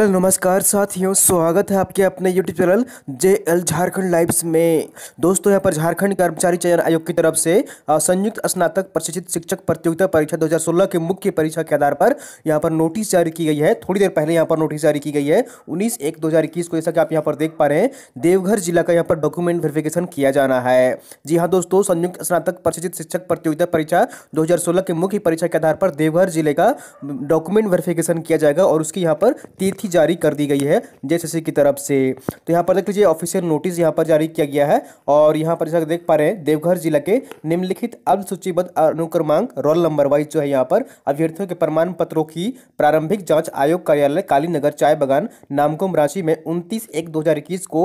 hello नमस्कार साथियों स्वागत है आपके अपने YouTube channel J L Jharkhand lives में दोस्तों यहां पर झारखंड कर्मचारी चयन आयोग की तरफ से संयुक्त स्नातक प्रशिक्षित शिक्षक प्रतियोगिता परीक्षा 2016 के मुख्य परीक्षा के आधार पर यहां पर नोटिस जारी की गई है थोड़ी देर पहले यहाँ पर नोटिस जारी की गई है उन्नीस एक दो को जैसा कि आप यहाँ पर देख पा रहे हैं देवघर जिला का यहाँ पर डॉक्यूमेंट वेरिफिकेशन किया जाना है जी हाँ दोस्तों संयुक्त स्नातक प्रशिक्षित शिक्षक प्रतियोगिता परीक्षा दो के मुख्य परीक्षा के आधार पर देवघर जिले का डॉक्यूमेंट वेरिफिकेशन किया जाएगा और उसकी यहाँ पर तिथि जारी कर दी गई है जे की तरफ से तो यहाँ पर देख लीजिए ऑफिशियल नोटिस यहाँ पर जारी किया गया है और यहाँ पर जैसा देख पा रहे हैं देवघर जिला के निम्नलिखित अल्प अनुक्रमांक रोल नंबर वाइज जो है यहाँ पर अभ्यर्थियों के प्रमाण पत्रों की प्रारंभिक जाँच आयोग कार्यालय काली नगर चाय बगान नामकुम रांची में उनतीस एक दो को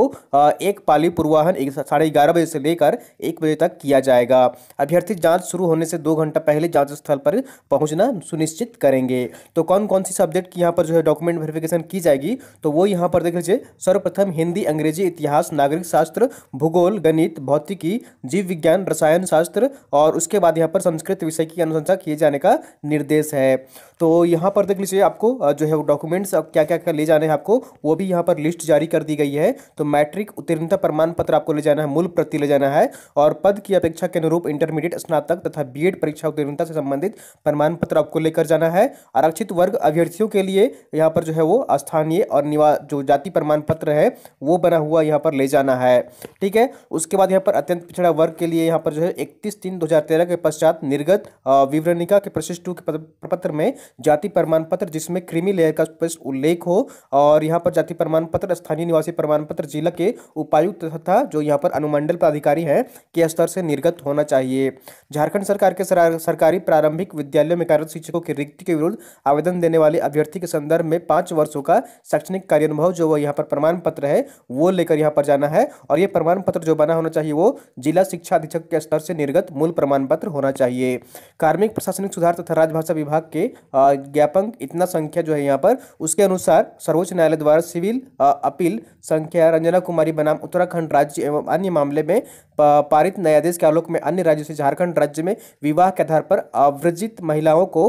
एक पाली पूर्वाहन साढ़े ग्यारह बजे से लेकर एक बजे तक किया जाएगा अभ्यर्थी जांच शुरू होने से दो घंटा पहले जांच स्थल पर पहुंचना सुनिश्चित करेंगे तो कौन कौन सी सब्जेक्ट की यहाँ पर जो है डॉक्यूमेंट वेरिफिकेशन की की जाएगी तो वो यहाँ पर देख लीजिए सर्वप्रथम हिंदी अंग्रेजी इतिहास नागरिक शास्त्र भूगोल गणित भौतिकी जीव विज्ञान रसायन शास्त्र और उसके बाद यहाँ पर संस्कृत विषय की अनुशंसा किए जाने का निर्देश है तो यहाँ पर देख लीजिए आपको जो है वो डॉक्यूमेंट्स क्या क्या क्या ले जाने हैं आपको वो भी यहाँ पर लिस्ट जारी कर दी गई है तो मैट्रिक उत्तीर्णता प्रमाण पत्र आपको ले जाना है मूल प्रति ले जाना है और पद की अपेक्षा के अनुरूप इंटरमीडिएट स्नातक तथा बी परीक्षा उत्तीर्णता से संबंधित प्रमाण पत्र आपको लेकर जाना है आरक्षित वर्ग अभ्यर्थियों के लिए यहाँ पर जो है वो स्थानीय और निवास जो जाति प्रमाण पत्र है वो बना हुआ यहाँ पर ले जाना है ठीक है उसके बाद यहाँ पर अत्यंत पिछड़ा वर्ग के लिए यहाँ पर जो है इकतीस तीन दो के पश्चात निर्गत विवरणिका के प्रशिष्ट के प्रपत्र में जाति प्रमाण पत्र जिसमें क्रीमी लेयर का स्पष्ट उल्लेख हो और यहाँ पर जाति प्रमाण पत्र स्थानीय निवासी प्रमाण पत्र जिला के उपायुक्त तथा जो यहाँ पर अनुमंडल पदाधिकारी है के स्तर से निर्गत होना चाहिए झारखंड सरकार के सरकारी प्रारंभिक विद्यालयों में कार्यरत शिक्षकों की रिक्ति के विरुद्ध आवेदन देने वाले अभ्यर्थी के संदर्भ में पांच वर्षों का शैक्षणिक कार्य अनुभव जो वो यहाँ पर प्रमाण पत्र है वो लेकर यहाँ पर जाना है और ये प्रमाण पत्र जो बना होना चाहिए वो जिला शिक्षा अधीक्षक के स्तर से निर्गत मूल प्रमाण पत्र होना चाहिए कार्मिक प्रशासनिक सुधार तथा राजभाषा विभाग के ज्ञापन इतना संख्या जो है यहाँ पर उसके अनुसार सर्वोच्च न्यायालय द्वारा सिविल अपील संख्या रंजना कुमारी बनाम उत्तराखंड राज्य एवं अन्य मामले में पारित न्यायाधीश के आलोक में अन्य राज्यों से झारखंड राज्य में विवाह के आधार पर आवृजित महिलाओं को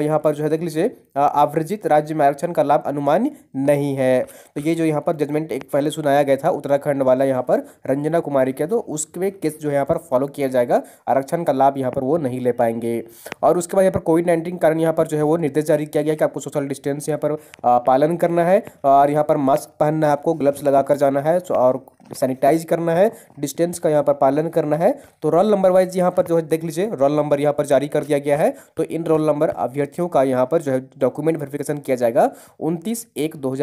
यहाँ पर जो है देख लीजिए आवृजित राज्य में आरक्षण का लाभ अनुमान्य नहीं है तो ये जो यहाँ पर जजमेंट एक पहले सुनाया गया था उत्तराखंड वाला यहाँ पर रंजना कुमारी के तो उसके केस जो यहाँ पर फॉलो किया जाएगा आरक्षण का लाभ यहाँ पर वो नहीं ले पाएंगे और उसके बाद यहाँ पर कोविड नाइन्टीन कारण यहाँ पर जो है वो निर्देश जारी किया गया कि आपको सोशल डिस्टेंस यहाँ पर पालन करना है और यहाँ पर मास्क पहनना है आपको ग्लव्स लगा कर जाना है और सैनिटाइज करना है डिस्टेंस का यहाँ पर पालन करना है तो रोल नंबर वाइज यहाँ पर जो है देख लीजिए रोल नंबर यहाँ पर जारी कर दिया गया है तो इन रोल नंबर अभ्यर्थियों का यहाँ पर जो है डॉक्यूमेंट वेरिफिकेशन किया जाएगा उनतीस एक दो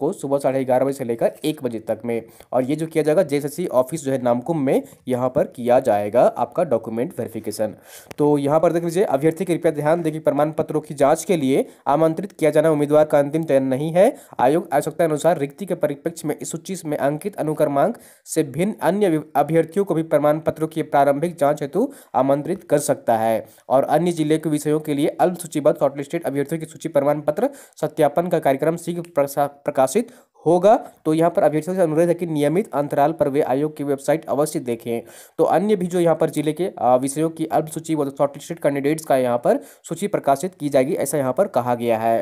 को सुबह साढ़े ग्यारह बजे से लेकर एक बजे तक में और ये जो किया जाएगा जे ऑफिस जो है नामकुम में यहाँ पर किया जाएगा आपका डॉक्यूमेंट वेरिफिकेशन तो यहाँ पर देख लीजिए अभ्यर्थी कृपया ध्यान दें कि प्रमाण पत्रों की जाँच के लिए आमंत्रित किया जाना उम्मीदवार का अंतिम चयन नहीं है आयोग आवश्यकता अनुसार रिक्ति के परिप्रेक्ष्य में इस सूची में अंकित अनुक्रमांक दिनांक से भिन्न अन्य अभ्यर्थियों को भी प्रमाण पत्रों की प्रारंभिक जांच हेतु आमंत्रित कर सकता है और अन्य जिले के विषयों के लिए अल्प सूचीबद्ध शॉर्टलिस्टेड अभ्यर्थियों की सूची प्रमाण पत्र सत्यापन का कार्यक्रम शीघ्र प्रकाशित होगा तो यहाँ पर अभ्यर्थियों से अनुरोध है कि नियमित अंतराल पर वे आयोग की वेबसाइट अवश्य देखें तो अन्य भी जो यहाँ पर जिले के विषयों की अल्प सूची व शॉर्टलिस्टेड कैंडिडेट्स का यहाँ पर सूची प्रकाशित की जाएगी ऐसा यहाँ पर कहा गया है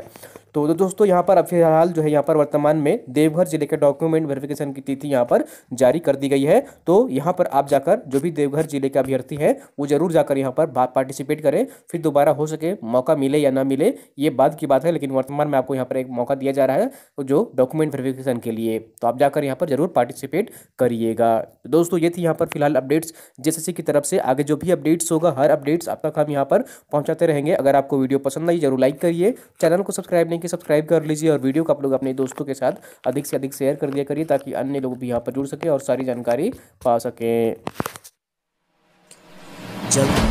तो, तो दोस्तों यहाँ पर अब फिलहाल जो है यहाँ पर वर्तमान में देवघर जिले के डॉक्यूमेंट वेरिफिकेशन की तिथि यहाँ पर जारी कर दी गई है तो यहाँ पर आप जाकर जो भी देवघर जिले के अभ्यर्थी है वो जरूर जाकर यहाँ पर पार्टिसिपेट करें फिर दोबारा हो सके मौका मिले या ना मिले ये बाद की बात है लेकिन वर्तमान में आपको यहाँ पर एक मौका दिया जा रहा है जो डॉक्यूमेंट वेरिफिकेशन के लिए तो आप जाकर यहाँ पर जरूर पार्टिसिपेट करिएगा तो दोस्तों ये थी यहाँ पर फिलहाल अपडेट्स जेएसएससी की तरफ से आगे जो भी अपडेट्स होगा हर अपडेट्स आप तक हम यहाँ पर पहुँचाते रहेंगे अगर आपको वीडियो पसंद आई जरूर लाइक करिए चैनल को सब्सक्राइब नहीं चैनल को सब्सक्राइब कर लीजिए और वीडियो को आप लोग अपने दोस्तों के साथ अधिक से अधिक शेयर कर दिया करिए ताकि अन्य लोग भी यहाँ पर जुड़ सकें और सारी जानकारी पा सकें जल्द